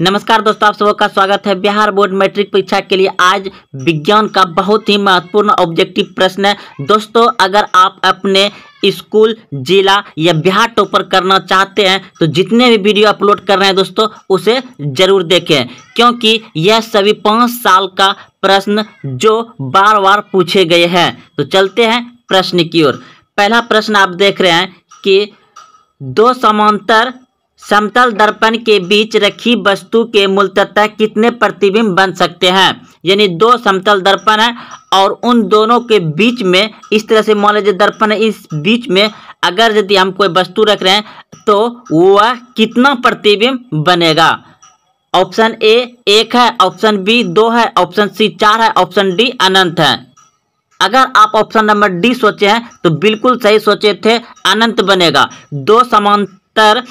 नमस्कार दोस्तों आप सबका स्वागत है बिहार बोर्ड मैट्रिक परीक्षा के लिए आज विज्ञान का बहुत ही महत्वपूर्ण ऑब्जेक्टिव प्रश्न है दोस्तों अगर आप अपने स्कूल जिला या बिहार टॉपर करना चाहते हैं तो जितने भी वीडियो अपलोड कर रहे हैं दोस्तों उसे जरूर देखें क्योंकि यह सभी पाँच साल का प्रश्न जो बार बार पूछे गए हैं तो चलते हैं प्रश्न की ओर पहला प्रश्न आप देख रहे हैं कि दो समांतर समतल दर्पण के बीच रखी वस्तु के मूलतः कितने प्रतिबिंब बन सकते हैं यानी दो समतल दर्पण है और उन दोनों के बीच में इस तरह से मान लीजिए दर्पण है इस बीच में अगर यदि हम कोई वस्तु रख रहे हैं तो वह कितना प्रतिबिंब बनेगा ऑप्शन ए एक है ऑप्शन बी दो है ऑप्शन सी चार है ऑप्शन डी अनंत है अगर आप ऑप्शन नंबर डी सोचे हैं तो बिल्कुल सही सोचे थे अनंत बनेगा दो समांतर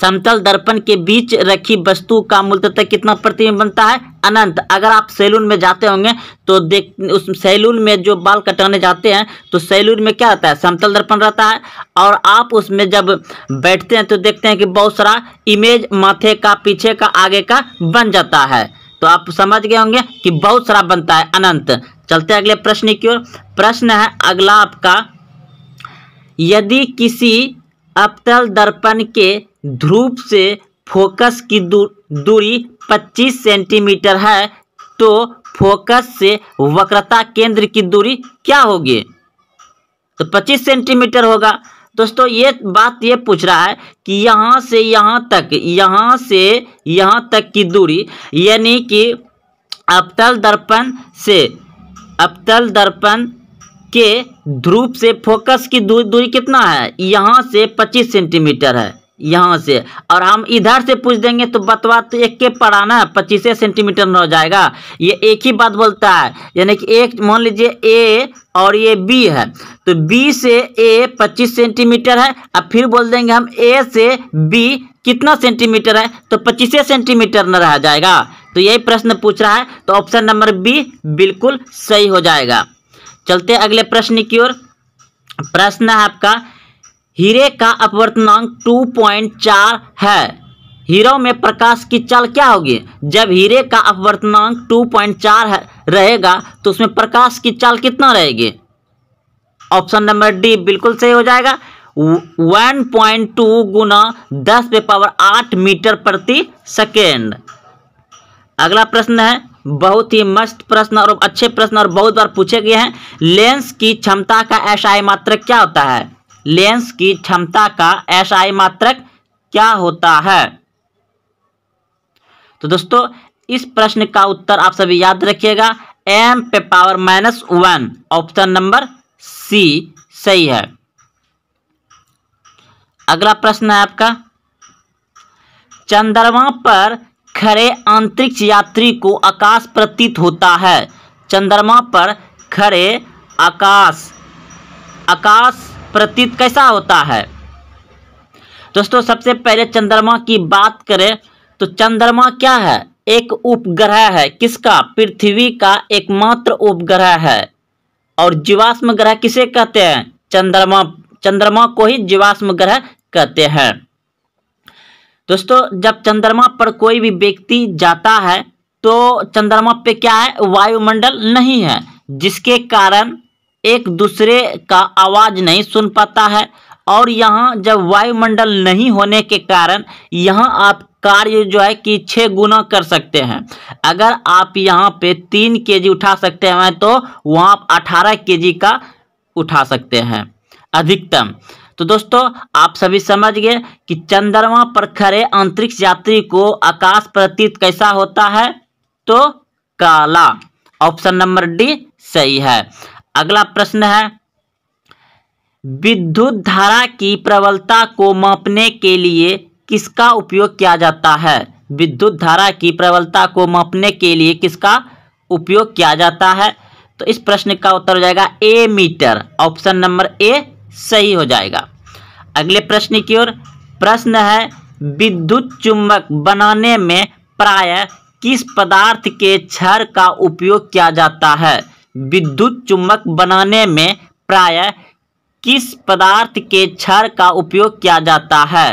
समतल दर्पण के बीच रखी वस्तु का मूल तत्व कितना प्रतिबिंब बनता है अनंत अगर आप सैलून में जाते होंगे तो देख उस सैलून में जो बाल कटाने जाते हैं तो सैलून में क्या रहता है समतल दर्पण रहता है और आप उसमें जब बैठते हैं तो देखते हैं कि बहुत सारा इमेज माथे का पीछे का आगे का बन जाता है तो आप समझ गए होंगे कि बहुत सारा बनता है अनंत चलते अगले प्रश्न की ओर प्रश्न है अगला आपका यदि किसी अपतल दर्पण के ध्रुव से फोकस की दूरी 25 सेंटीमीटर है तो फोकस से वक्रता केंद्र की दूरी क्या होगी तो 25 सेंटीमीटर होगा दोस्तों ये बात ये पूछ रहा है कि यहाँ से यहाँ तक यहाँ से यहाँ तक की दूरी यानी कि अपतल दर्पण से अपतल दर्पण के ध्रुव से फोकस की दूरी दूरी कितना है यहाँ से 25 सेंटीमीटर है यहाँ से और हम इधर से पूछ देंगे तो बतवा तो एक के पड़ा ना पच्चीस सेंटीमीटर में हो जाएगा ये एक ही बात बोलता है यानी कि एक मान लीजिए ए और ये बी है तो बी से ए पच्चीस सेंटीमीटर है अब फिर बोल देंगे हम ए से बी कितना सेंटीमीटर है तो पच्चीस सेंटीमीटर न रह जाएगा तो यही प्रश्न पूछ रहा है तो ऑप्शन नंबर बी बिल्कुल सही हो जाएगा चलते अगले प्रश्न की ओर प्रश्न है आपका हीरे का अपवर्तनांक 2.4 है हीरो में प्रकाश की चाल क्या होगी जब हीरे का अपवर्तनांक 2.4 रहेगा तो उसमें प्रकाश की चाल कितना रहेगी ऑप्शन नंबर डी बिल्कुल सही हो जाएगा 1.2 गुना दस पे पावर आठ मीटर प्रति सेकेंड अगला प्रश्न है बहुत ही मस्त प्रश्न और अच्छे प्रश्न और बहुत बार पूछे गए हैं लेंस की क्षमता का एसआई मात्रक क्या होता है लेंस की क्षमता का एसआई मात्रक क्या होता है तो दोस्तों इस प्रश्न का उत्तर आप सभी याद रखिएगा एम पे power minus one option number C सही है अगला प्रश्न है आपका चंद्रमा पर खड़े अंतरिक्ष यात्री को आकाश प्रतीत होता है चंद्रमा पर खड़े आकाश आकाश प्रतीत कैसा होता है दोस्तों सबसे पहले चंद्रमा की बात करें तो चंद्रमा क्या है एक उपग्रह है किसका पृथ्वी का एकमात्र उपग्रह है और जीवाश्म ग्रह किसे कहते हैं चंद्रमा चंद्रमा को ही जीवाश्म ग्रह कहते हैं दोस्तों जब चंद्रमा पर कोई भी व्यक्ति जाता है तो चंद्रमा पे क्या है वायुमंडल नहीं है जिसके कारण एक दूसरे का आवाज़ नहीं सुन पाता है और यहाँ जब वायुमंडल नहीं होने के कारण यहाँ आप कार्य जो है कि छः गुना कर सकते हैं अगर आप यहाँ पे तीन के जी उठा सकते हैं तो वहाँ आप अठारह के जी का उठा सकते हैं अधिकतम तो दोस्तों आप सभी समझ गए कि चंद्रमा पर खड़े अंतरिक्ष यात्री को आकाश प्रतीत कैसा होता है तो काला ऑप्शन नंबर डी सही है अगला प्रश्न है विद्युत धारा की प्रबलता को मापने के लिए किसका उपयोग किया जाता है विद्युत धारा की प्रबलता को मापने के लिए किसका उपयोग किया जाता है तो इस प्रश्न का उत्तर हो जाएगा A metre option number A सही हो जाएगा अगले प्रश्न की ओर प्रश्न है विद्युत चुंबक बनाने में प्राय किस पदार्थ के क्षर का उपयोग किया जाता है विद्युत चुम्बक बनाने में प्राय किस पदार्थ के क्षर का उपयोग किया जाता है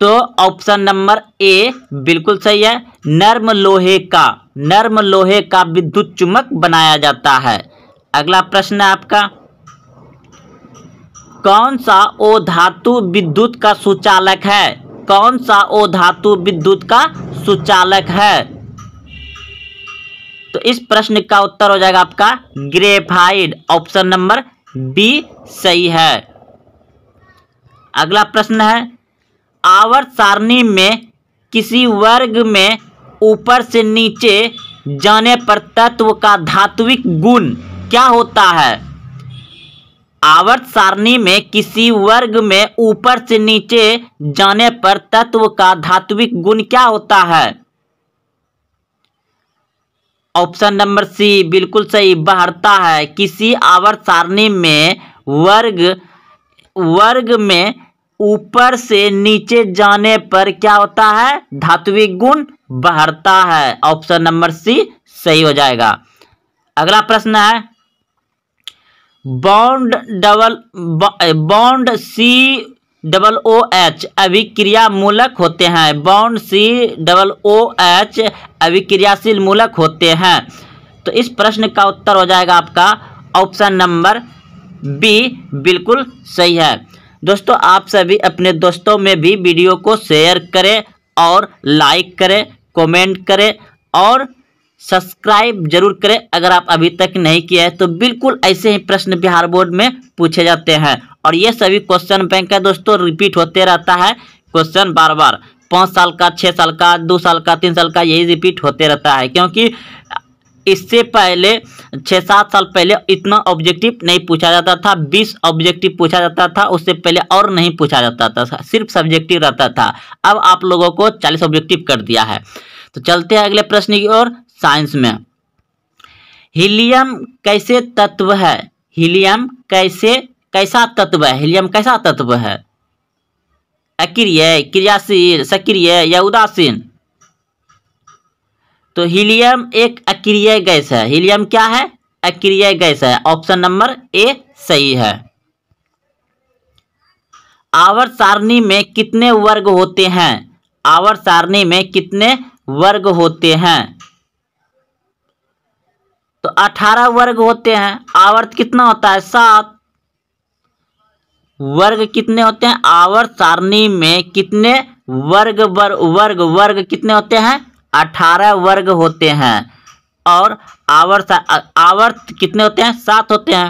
तो ऑप्शन नंबर ए बिल्कुल सही है नर्म लोहे का नर्म लोहे का विद्युत चुम्बक बनाया जाता है अगला प्रश्न है आपका कौन सा ओ धातु विद्युत का सुचालक है कौन सा ओ धातु विद्युत का सुचालक है तो इस प्रश्न का उत्तर हो जाएगा आपका ग्रेफाइड ऑप्शन नंबर बी सही है अगला प्रश्न है आवर्त सारणी में किसी वर्ग में ऊपर से नीचे जाने पर तत्व का धात्विक गुण क्या होता है आवर्त सारणी में किसी वर्ग में ऊपर से नीचे जाने पर तत्व का धात्विक गुण क्या होता है ऑप्शन नंबर सी बिल्कुल सही बहरता है किसी आवर सारणी में वर्ग वर्ग में ऊपर से नीचे जाने पर क्या होता है धात्विक गुण बहरता है ऑप्शन नंबर सी सही हो जाएगा अगला प्रश्न है bond double bond C double O H अभिक्रिया मूलक होते हैं bond C double O H अभिक्रियाशील मूलक होते हैं तो इस प्रश्न का उत्तर हो जाएगा आपका ऑप्शन नंबर बी बिल्कुल सही है दोस्तों आप सभी अपने दोस्तों में भी वीडियो को शेयर करें और लाइक करें कमेंट करें और सब्सक्राइब जरूर करें अगर आप अभी तक नहीं किया है तो बिल्कुल ऐसे ही प्रश्न बिहार बोर्ड में पूछे जाते हैं और ये सभी क्वेश्चन बैंक है दोस्तों रिपीट होते रहता है क्वेश्चन बार बार पाँच साल का छः साल का दो साल का तीन साल का यही रिपीट होते रहता है क्योंकि इससे पहले छः सात साल पहले इतना ऑब्जेक्टिव नहीं पूछा जाता था बीस ऑब्जेक्टिव पूछा जाता था उससे पहले और नहीं पूछा जाता था सिर्फ सब्जेक्टिव रहता था अब आप लोगों को चालीस ऑब्जेक्टिव कर दिया है तो चलते हैं अगले प्रश्न की ओर साइंस में हीलियम कैसे तत्व है हीलियम कैसे कैसा तत्व है हीलियम कैसा तत्व है अक्रिय क्रियाशील सक्रिय या उदासीन तो हीलियम एक अक्रिय गैस है हीलियम क्या है अक्रिय गैस है ऑप्शन नंबर ए सही है आवर्त सारणी में कितने वर्ग होते हैं आवर्त सारणी में कितने वर्ग होते हैं तो अठारह वर्ग होते हैं आवर्त कितना होता है सात वर्ग कितने होते हैं आवर्त सारणी में कितने वर्ग वर्ग वर्ग वर्ग कितने होते हैं अठारह वर्ग होते हैं और आवर्त आवर्त कितने होते हैं सात होते हैं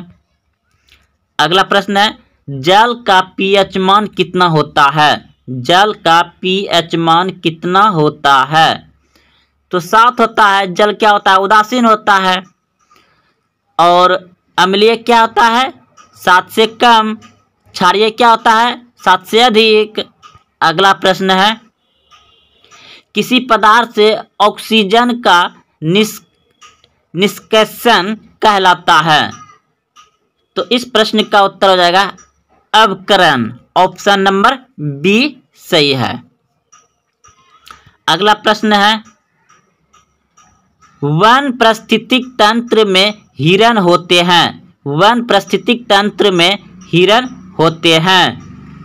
अगला प्रश्न है जल का पीएच मान कितना होता है जल का पीएच मान कितना होता है तो सात होता है जल क्या होता है उदासीन होता है और अम्लीय क्या होता है सात से कम क्षारीय क्या होता है सात से अधिक अगला प्रश्न है किसी पदार्थ से ऑक्सीजन का निष् निष्कर्षण कहलाता है तो इस प्रश्न का उत्तर हो जाएगा अवकरण ऑप्शन नंबर बी सही है अगला प्रश्न है वन प्रस्थितिक तंत्र में हिरण होते हैं वन परिस्थितिक तंत्र में हिरण होते हैं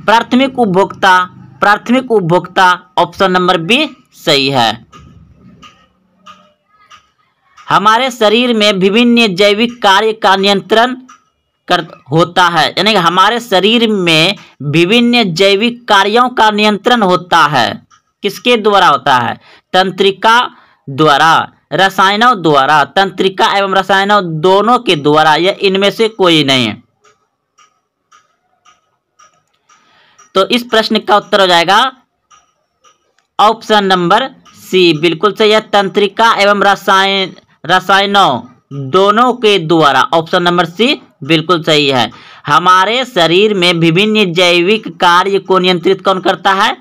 प्राथमिक उपभोक्ता प्राथमिक उपभोक्ता ऑप्शन नंबर बी सही है हमारे शरीर में विभिन्न जैविक कार्य का नियंत्रण कर होता है यानी हमारे शरीर में विभिन्न जैविक कार्यों का नियंत्रण होता है किसके द्वारा होता है तंत्रिका द्वारा रसायनों द्वारा तंत्रिका एवं रसायनों दोनों के द्वारा या इनमें से कोई नहीं तो इस प्रश्न का उत्तर हो जाएगा ऑप्शन नंबर सी बिल्कुल सही है तंत्रिका एवं रसायन रसायनों दोनों के द्वारा ऑप्शन नंबर सी बिल्कुल सही है हमारे शरीर में विभिन्न जैविक कार्य को नियंत्रित कौन करता है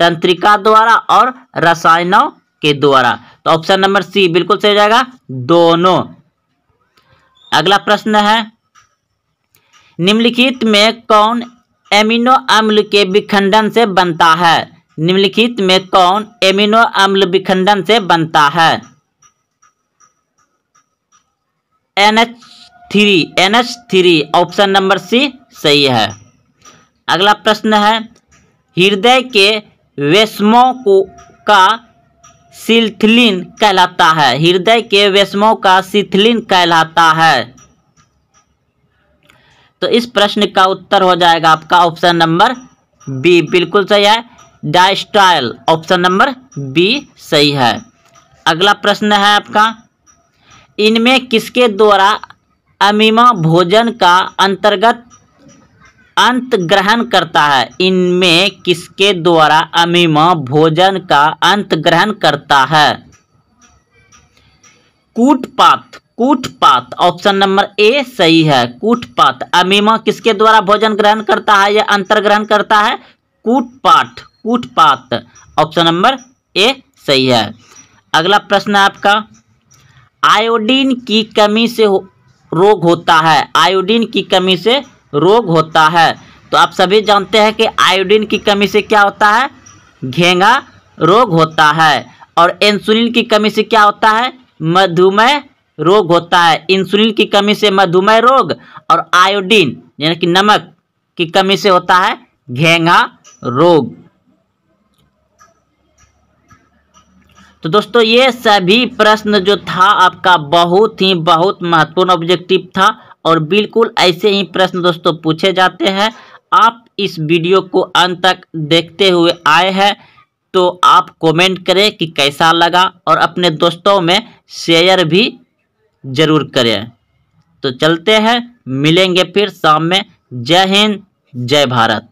तंत्रिका द्वारा और रसायनों के द्वारा ऑप्शन नंबर सी बिल्कुल सही हो जाएगा दोनों अगला प्रश्न है निम्नलिखित में कौन एमिनो अम्ल के विखंडन से बनता है निम्नलिखित में कौन एमिनो अम्ल विखंडन से बनता है N H three N H three option number C सही है अगला प्रश्न है हृदय के वेशमों को का सिथिलिन कहलाता है हृदय के वैष्मों का सिथिलिन कहलाता है तो इस प्रश्न का उत्तर हो जाएगा आपका ऑप्शन नंबर बी बिल्कुल सही है डाइस्टाइल ऑप्शन नंबर बी सही है अगला प्रश्न है आपका इनमें किसके द्वारा अमीमा भोजन का अंतर्गत अंत ग्रहण करता है इनमें किसके द्वारा अमीमा भोजन का अंत ग्रहण करता है कूटपात कूटपात ऑप्शन नंबर ए सही है कूटपात अमीमा किसके द्वारा भोजन ग्रहण करता है या अंतर ग्रहण करता है कूटपात कूटपात ऑप्शन नंबर ए सही है अगला प्रश्न है आपका आयोडीन की कमी से हो, रोग होता है आयोडीन की कमी से रोग होता है तो आप सभी जानते हैं कि आयोडीन की कमी से क्या होता है घेंगा रोग होता है और इंसुलिन की कमी से क्या होता है मधुमेह रोग होता है इंसुलिन की कमी से मधुमेह रोग और आयोडीन यानी कि नमक की कमी से होता है घेंगा रोग तो दोस्तों ये सभी प्रश्न जो था आपका बहुत ही बहुत महत्वपूर्ण ऑब्जेक्टिव था और बिल्कुल ऐसे ही प्रश्न दोस्तों पूछे जाते हैं आप इस वीडियो को अंत तक देखते हुए आए हैं तो आप कमेंट करें कि कैसा लगा और अपने दोस्तों में शेयर भी ज़रूर करें तो चलते हैं मिलेंगे फिर शाम में जय हिंद जय भारत